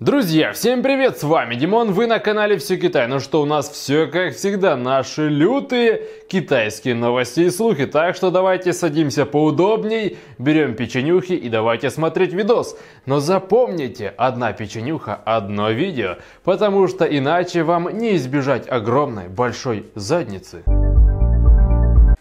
Друзья, всем привет, с вами Димон, вы на канале Все Китай. Ну что, у нас все как всегда, наши лютые китайские новости и слухи. Так что давайте садимся поудобней, берем печенюхи и давайте смотреть видос. Но запомните, одна печенюха, одно видео, потому что иначе вам не избежать огромной большой задницы.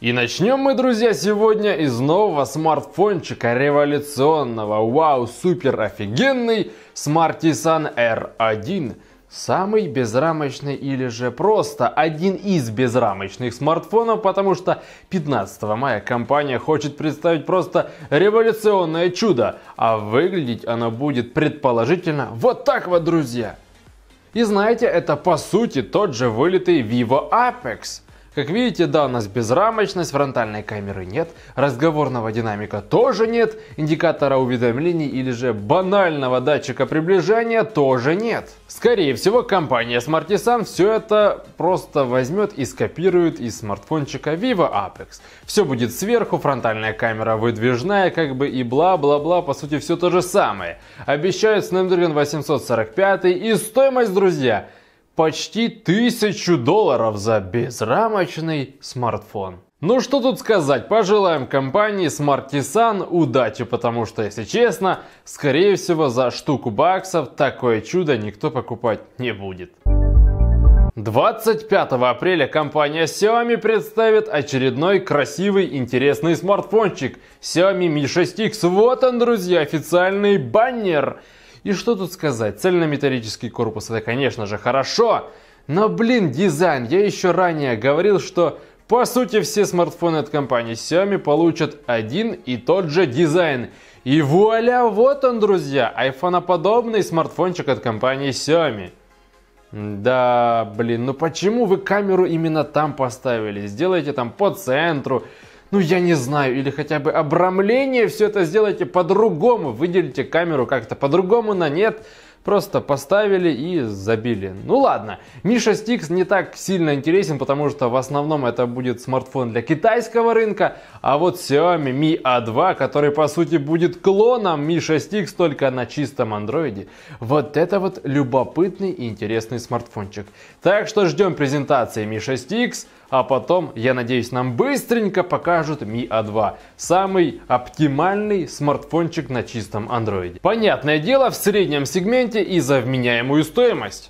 И начнем мы, друзья, сегодня из нового смартфончика революционного, вау, супер офигенный Smartisan R1. Самый безрамочный или же просто один из безрамочных смартфонов, потому что 15 мая компания хочет представить просто революционное чудо, а выглядеть оно будет предположительно вот так вот, друзья. И знаете, это по сути тот же вылитый Vivo Apex – как видите, да, у нас безрамочность, фронтальной камеры нет, разговорного динамика тоже нет, индикатора уведомлений или же банального датчика приближения тоже нет. Скорее всего, компания Smartisan все это просто возьмет и скопирует из смартфончика Vivo Apex. Все будет сверху, фронтальная камера выдвижная, как бы и бла-бла-бла, по сути все то же самое. Обещают Snapdragon 845 и стоимость, друзья, почти тысячу долларов за безрамочный смартфон. Ну что тут сказать, пожелаем компании Smartisan удачи, потому что, если честно, скорее всего за штуку баксов такое чудо никто покупать не будет. 25 апреля компания Xiaomi представит очередной красивый интересный смартфончик Xiaomi Mi 6X. Вот он, друзья, официальный баннер. И что тут сказать, цельнометаллический корпус это, конечно же, хорошо, но, блин, дизайн. Я еще ранее говорил, что по сути все смартфоны от компании Xiaomi получат один и тот же дизайн. И вуаля, вот он, друзья, айфоноподобный смартфончик от компании Xiaomi. Да, блин, ну почему вы камеру именно там поставили? Сделайте там по центру, ну я не знаю, или хотя бы обрамление, все это сделайте по-другому, выделите камеру как-то по-другому на нет, просто поставили и забили. Ну ладно, Mi 6X не так сильно интересен, потому что в основном это будет смартфон для китайского рынка, а вот Xiaomi Mi A2, который по сути будет клоном Mi 6X только на чистом андроиде, вот это вот любопытный и интересный смартфончик. Так что ждем презентации Mi 6X а потом, я надеюсь, нам быстренько покажут Mi A2. А Самый оптимальный смартфончик на чистом андроиде. Понятное дело, в среднем сегменте и за вменяемую стоимость.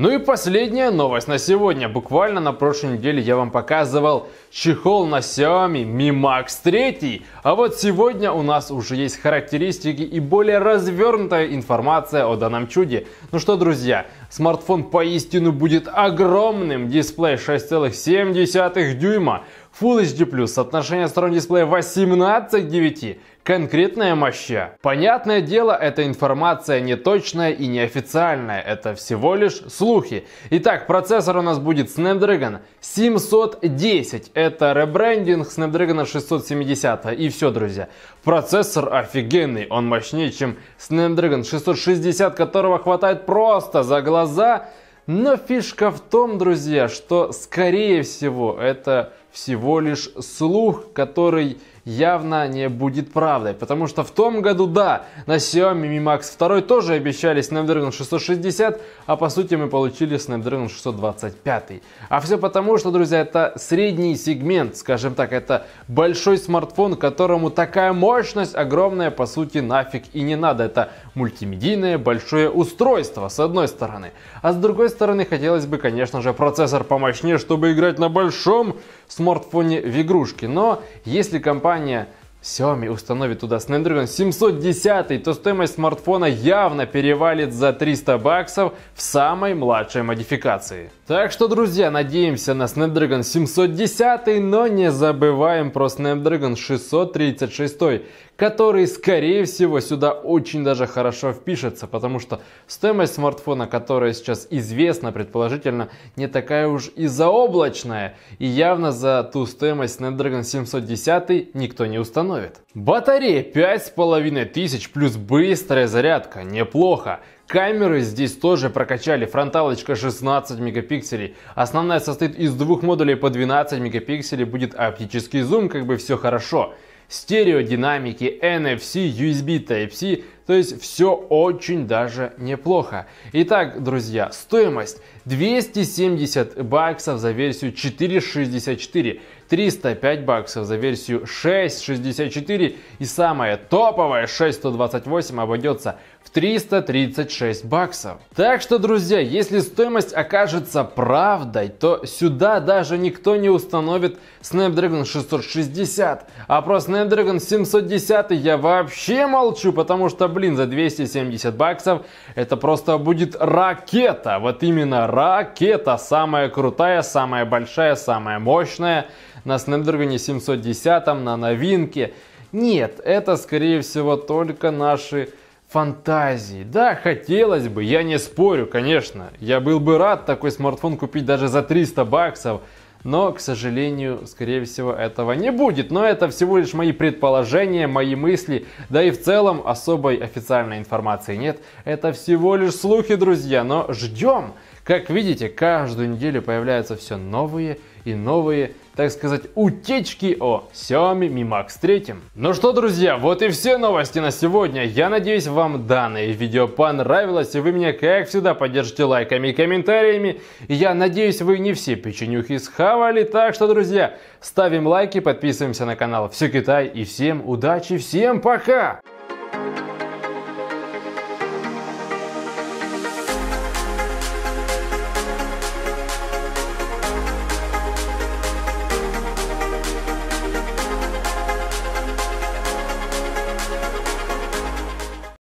Ну и последняя новость на сегодня. Буквально на прошлой неделе я вам показывал чехол на Xiaomi Mi Max 3. А вот сегодня у нас уже есть характеристики и более развернутая информация о данном чуде. Ну что, друзья, смартфон поистину будет огромным. Дисплей 6,7 дюйма, Full HD+, соотношение сторон дисплея 18 9, конкретная моща. Понятное дело, эта информация не точная и неофициальная, это всего лишь слухи. Итак, процессор у нас будет Snapdragon 710, это ребрендинг Snapdragon 670, и все, друзья. Процессор офигенный, он мощнее, чем Snapdragon 660, которого хватает просто за глаза. Но фишка в том, друзья, что скорее всего это всего лишь слух, который явно не будет правдой. Потому что в том году, да, на Xiaomi Mi Max 2 тоже обещали Snapdragon 660, а по сути мы получили Snapdragon 625. А все потому, что, друзья, это средний сегмент, скажем так, это большой смартфон, которому такая мощность огромная, по сути, нафиг и не надо. Это мультимедийное большое устройство, с одной стороны. А с другой стороны, хотелось бы, конечно же, процессор помощнее, чтобы играть на большом смартфоне смартфоне в игрушке. Но если компания Xiaomi установит туда Snapdragon 710, то стоимость смартфона явно перевалит за 300 баксов в самой младшей модификации. Так что, друзья, надеемся на Snapdragon 710, но не забываем про Snapdragon 636, который, скорее всего, сюда очень даже хорошо впишется, потому что стоимость смартфона, которая сейчас известна, предположительно, не такая уж и заоблачная, и явно за ту стоимость Snapdragon 710 никто не установит остановит. Батарея 5500 плюс быстрая зарядка. Неплохо. Камеры здесь тоже прокачали. Фронталочка 16 мегапикселей. Основная состоит из двух модулей по 12 мегапикселей. Будет оптический зум, как бы все хорошо стереодинамики, NFC, USB Type-C, то есть все очень даже неплохо. Итак, друзья, стоимость 270 баксов за версию 4.64, 305 баксов за версию 6.64 и самая топовая 6.128 обойдется в 336 баксов. Так что, друзья, если стоимость окажется правдой, то сюда даже никто не установит Snapdragon 660. А про Snapdragon 710 я вообще молчу, потому что, блин, за 270 баксов это просто будет ракета. Вот именно ракета. Самая крутая, самая большая, самая мощная на Snapdragon 710, на новинке. Нет, это скорее всего только наши фантазии. Да, хотелось бы, я не спорю, конечно. Я был бы рад такой смартфон купить даже за 300 баксов. Но, к сожалению, скорее всего, этого не будет. Но это всего лишь мои предположения, мои мысли. Да и в целом особой официальной информации нет. Это всего лишь слухи, друзья. Но ждем. Как видите, каждую неделю появляются все новые и новые, так сказать, утечки о Xiaomi Mi Max 3. Ну что, друзья, вот и все новости на сегодня. Я надеюсь, вам данное видео понравилось, и вы меня, как всегда, поддержите лайками и комментариями. Я надеюсь, вы не все печенюхи схавали, так что, друзья, ставим лайки, подписываемся на канал Все Китай, и всем удачи, всем пока!